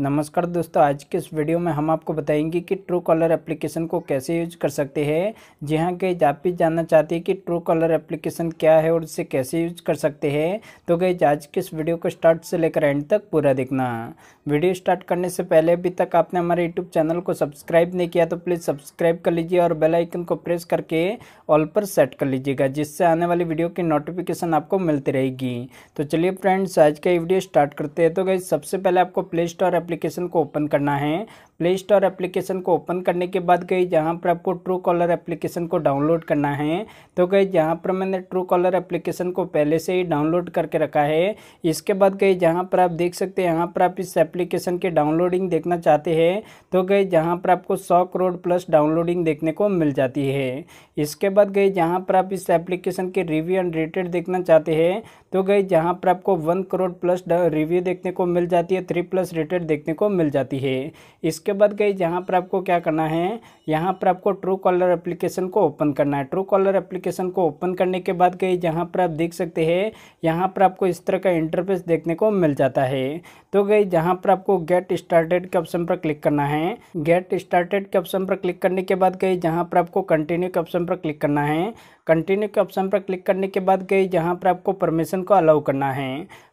नमस्कार दोस्तों आज के इस वीडियो में हम आपको बताएंगे कि ट्रू कॉलर एप्लीकेशन को कैसे यूज कर सकते हैं जी हाँ गई आप भी जानना चाहते हैं कि ट्रू कॉलर एप्लीकेशन क्या है और इसे कैसे यूज कर सकते हैं तो गई आज के इस वीडियो को स्टार्ट से लेकर एंड तक पूरा देखना वीडियो स्टार्ट करने से पहले अभी तक आपने हमारे यूट्यूब चैनल को सब्सक्राइब नहीं किया तो प्लीज़ सब्सक्राइब कर लीजिए और बेलाइकन को प्रेस करके ऑल पर सेट कर लीजिएगा जिससे आने वाली वीडियो की नोटिफिकेशन आपको मिलती रहेगी तो चलिए फ्रेंड्स आज का वीडियो स्टार्ट करते हैं तो गई सबसे पहले आपको प्ले स्टोर एप्लीकेशन को ओपन करना है प्ले स्टोर एप्लीकेशन को ओपन करने के बाद गई जहाँ पर आपको ट्रू कॉलर एप्लीकेशन को डाउनलोड करना है तो गई जहाँ पर मैंने ट्रू कॉलर एप्लीकेशन को पहले से ही डाउनलोड करके रखा है इसके बाद गई जहाँ पर आप देख सकते हैं यहाँ पर आप इस एप्लीकेशन के डाउनलोडिंग देखना चाहते हैं तो गई जहाँ पर आपको सौ करोड़ प्लस डाउनलोडिंग देखने को मिल जाती है इसके बाद गई जहाँ पर आप इस एप्लीकेशन के रिव्यू एंड रेटेड देखना चाहते हैं तो गई जहाँ पर आपको वन करोड़ प्लस रिव्यू देखने को मिल जाती है थ्री प्लस रेटेड देखने को मिल जाती है इसके बाद गई जहाँ पर आपको क्या करना है यहाँ पर आपको ट्रू कॉलर एप्लीकेशन को ओपन करना है ट्रू कॉलर एप्लीकेशन को ओपन करने के बाद गई जहाँ पर आप देख सकते हैं यहाँ पर आपको इस तरह का इंटरफेस देखने को मिल जाता है तो गई जहाँ पर आपको गेट स्टार्टेड के ऑप्शन पर क्लिक करना है गेट स्टार्टेड के ऑप्शन पर क्लिक करने के बाद गई जहाँ पर आपको कंटिन्यू के ऑप्शन पर क्लिक करना है कंटिन्यू के ऑप्शन पर क्लिक करने के बाद गई जहाँ पर आपको परमिशन को अलाउ करना है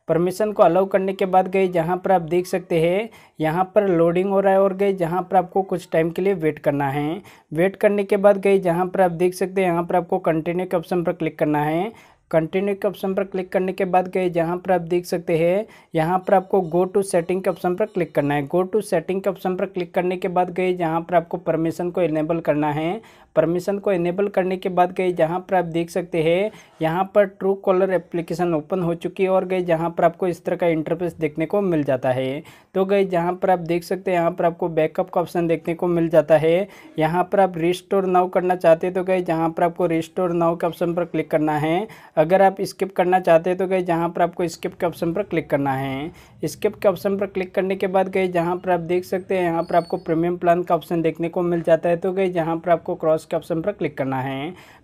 परमिशन को अलाउ करने के बाद गए जहाँ पर आप देख सकते हैं यहाँ पर लोडिंग हो रहा है और गए जहाँ पर आपको कुछ टाइम के लिए वेट करना है वेट करने के बाद गए जहाँ पर आप देख सकते हैं यहाँ पर आपको कंटिन्यू के ऑप्शन पर क्लिक करना है कंटिन्यू के ऑप्शन पर क्लिक करने के बाद गए जहाँ पर आप देख सकते हैं यहाँ पर आपको गो टू सेटिंग के ऑप्शन पर क्लिक करना है गो टू सेटिंग के ऑप्शन पर क्लिक करने के बाद गए जहाँ पर आपको परमिशन को इनेबल करना है परमिशन को इनेबल करने के बाद गए जहाँ पर आप देख सकते हैं यहाँ पर ट्रू कॉलर एप्लीकेशन ओपन हो चुकी है और गए जहाँ पर आपको इस तरह का इंटरफेस देखने को मिल जाता है तो गए जहाँ पर आप देख सकते हैं यहाँ पर आपको बैकअप का ऑप्शन देखने को मिल जाता है यहाँ पर आप रिस्टोर नाउ करना चाहते हैं तो गए जहाँ पर आपको रिस्टोर नाउ के ऑप्शन पर क्लिक करना है अगर आप स्किप करना चाहते हैं तो गए जहाँ पर आपको स्किप के ऑप्शन पर क्लिक करना है स्किप के ऑप्शन पर क्लिक करने के बाद गए जहाँ पर आप देख सकते हैं यहाँ पर आपको प्रीमियम प्लान का ऑप्शन देखने को मिल जाता है तो गए जहाँ पर आपको क्रॉस के ऑप्शन पर क्लिक करना है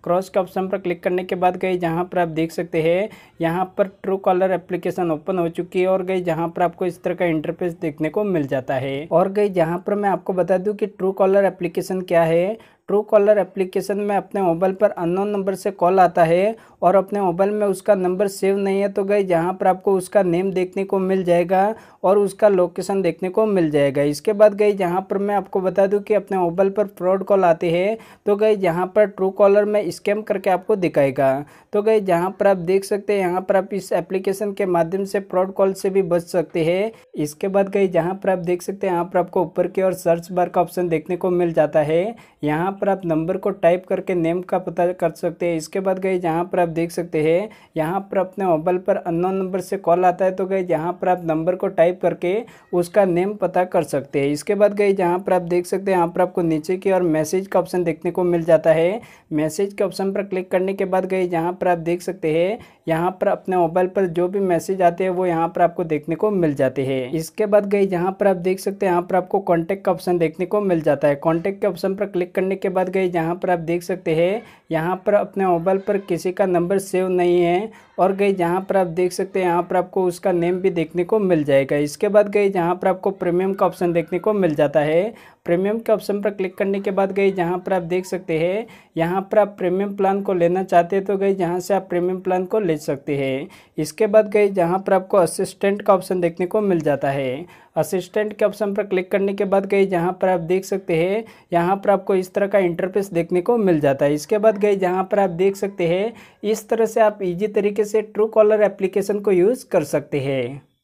क्रॉस के ऑप्शन पर क्लिक करने के बाद गई जहाँ पर आप देख सकते हैं यहाँ पर ट्रू कॉलर एप्लीकेशन ओपन हो चुकी है और गई जहाँ पर आपको इस तरह का इंटरफेस देखने को मिल जाता है और गई जहाँ पर मैं आपको बता दूँ कि ट्रू कॉलर एप्लीकेशन क्या है ट्रू कॉलर एप्लीकेशन में अपने मोबाइल पर अननोन नंबर से कॉल आता है और अपने मोबाइल में उसका नंबर सेव नहीं है तो गई जहाँ पर आपको उसका नेम देखने को मिल जाएगा और उसका लोकेशन देखने को मिल जाएगा इसके बाद गई जहाँ पर मैं आपको बता दूँ कि अपने मोबाइल पर फ्रॉड कॉल आती है तो गई जहाँ पर ट्रू कॉलर में स्कैम करके आपको दिखाएगा तो गई जहाँ पर आप देख सकते हैं यहाँ पर आप इस एप्लीकेशन के माध्यम से फ्रॉड कॉल से भी बच सकते हैं इसके बाद गई जहाँ पर आप देख सकते हैं यहाँ पर आपको ऊपर की और सर्च बार का ऑप्शन देखने को मिल जाता है यहाँ यहाँ पर आप नंबर को टाइप करके नेम का पता कर सकते हैं इसके बाद गए जहाँ पर आप देख सकते हैं यहाँ पर अपने मोबाइल पर अननोन नंबर से कॉल आता है तो गए जहाँ पर आप नंबर को टाइप करके उसका नेम पता कर सकते हैं इसके बाद गए जहाँ पर आप देख सकते हैं यहाँ पर आपको नीचे की और मैसेज का ऑप्शन देखने को मिल जाता है मैसेज के ऑप्शन पर क्लिक करने के बाद गए जहाँ पर आप देख सकते हैं यहाँ पर अपने मोबाइल पर जो भी मैसेज आते हैं वो यहाँ पर आपको देखने को मिल जाते हैं इसके बाद गए जहाँ पर आप देख सकते हैं यहाँ पर आपको कॉन्टैक्ट का ऑप्शन देखने को मिल जाता है कॉन्टैक्ट के ऑप्शन पर क्लिक करने के बाद गए जहाँ पर आप देख सकते हैं यहाँ पर अपने मोबाइल पर किसी का नंबर सेव नहीं है और गए जहाँ पर आप देख सकते हैं यहाँ पर आपको उसका नेम भी देखने को मिल जाएगा इसके बाद गए जहाँ पर आपको प्रीमियम का ऑप्शन देखने को मिल जाता है प्रीमियम के ऑप्शन पर क्लिक करने के बाद गए जहाँ पर आप देख सकते हैं यहाँ पर आप प्रीमियम प्लान को लेना चाहते हैं तो गए जहाँ से आप प्रीमियम प्लान को ले सकते हैं इसके बाद गए जहाँ पर आपको असिस्टेंट का ऑप्शन देखने को मिल जाता है असिस्टेंट के ऑप्शन पर क्लिक करने के बाद गई जहाँ पर आप देख सकते हैं यहाँ पर आपको इस तरह का इंटरफेस देखने को मिल जाता है इसके बाद गई जहाँ पर आप देख सकते हैं इस तरह से आप इजी तरीके से ट्रू कॉलर एप्लीकेशन को यूज़ कर सकते हैं